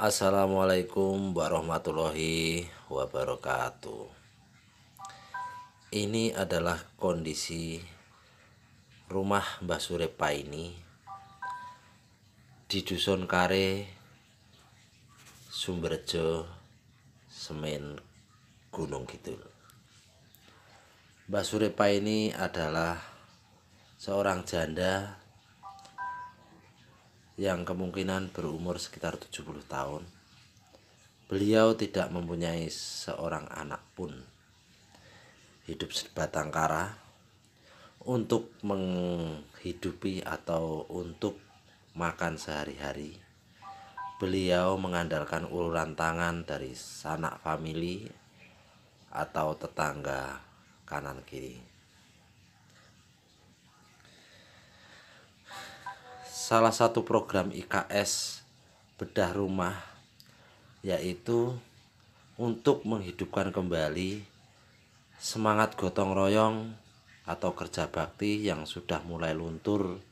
Assalamualaikum warahmatullahi wabarakatuh. Ini adalah kondisi rumah Mbah Surepa ini di Dusun Kare, Sumberjo, Semen, Gunung Kidul. Mbah Surepa ini adalah seorang janda yang kemungkinan berumur sekitar 70 tahun. Beliau tidak mempunyai seorang anak pun. Hidup sebatang kara untuk menghidupi atau untuk makan sehari-hari. Beliau mengandalkan uluran tangan dari sanak famili atau tetangga kanan kiri. salah satu program IKS bedah rumah yaitu untuk menghidupkan kembali semangat gotong royong atau kerja bakti yang sudah mulai luntur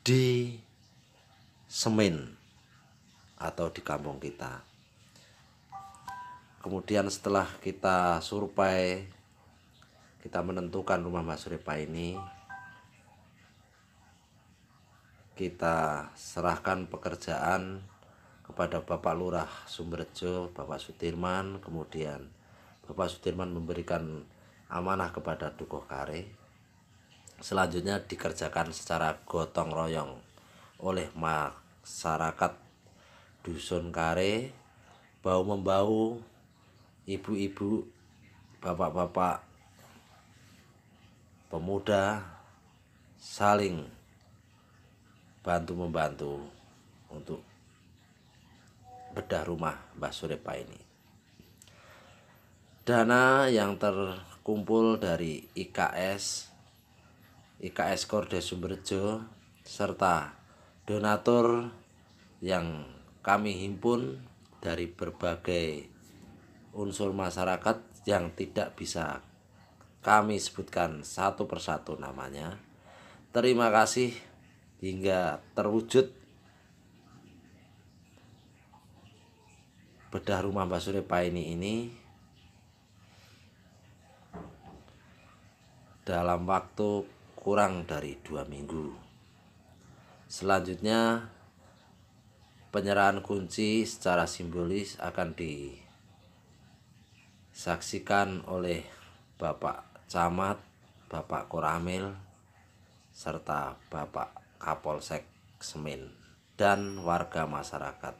di Semin atau di kampung kita. Kemudian setelah kita survei, kita menentukan rumah Mas Repa ini kita serahkan pekerjaan kepada Bapak Lurah Sumberjo, Bapak Sudirman, kemudian Bapak Sudirman memberikan amanah kepada Dukuh Kare. Selanjutnya dikerjakan secara gotong royong oleh masyarakat Dusun Kare, bau membau, ibu-ibu, bapak-bapak, pemuda saling bantu membantu untuk bedah rumah Mbah Surepa ini. Dana yang terkumpul dari IKS, IKS Korde Sumberjo, serta donatur yang kami himpun dari berbagai unsur masyarakat yang tidak bisa kami sebutkan satu persatu namanya. Terima kasih hingga terwujud bedah rumah Mbak Suri Paini ini dalam waktu kurang dari dua minggu. Selanjutnya penyerahan kunci secara simbolis akan disaksikan oleh Bapak Camat, Bapak Koramil, serta Bapak Kapolsek Semin dan warga masyarakat.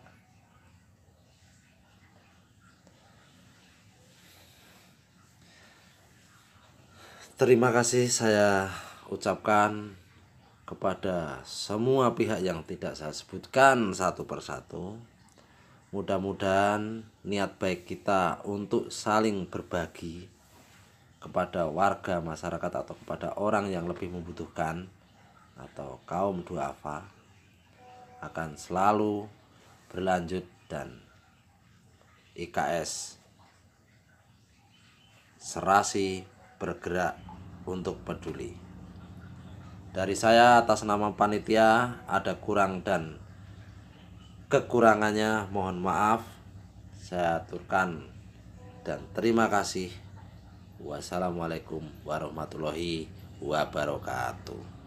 Terima kasih saya ucapkan kepada semua pihak yang tidak saya sebutkan satu persatu. Mudah-mudahan niat baik kita untuk saling berbagi kepada warga masyarakat atau kepada orang yang lebih membutuhkan atau kaum duafa akan selalu berlanjut dan IKS serasi bergerak untuk peduli. Dari saya atas nama panitia ada kurang dan kekurangannya mohon maaf saya aturkan dan terima kasih. Wassalamualaikum warahmatullahi wabarakatuh.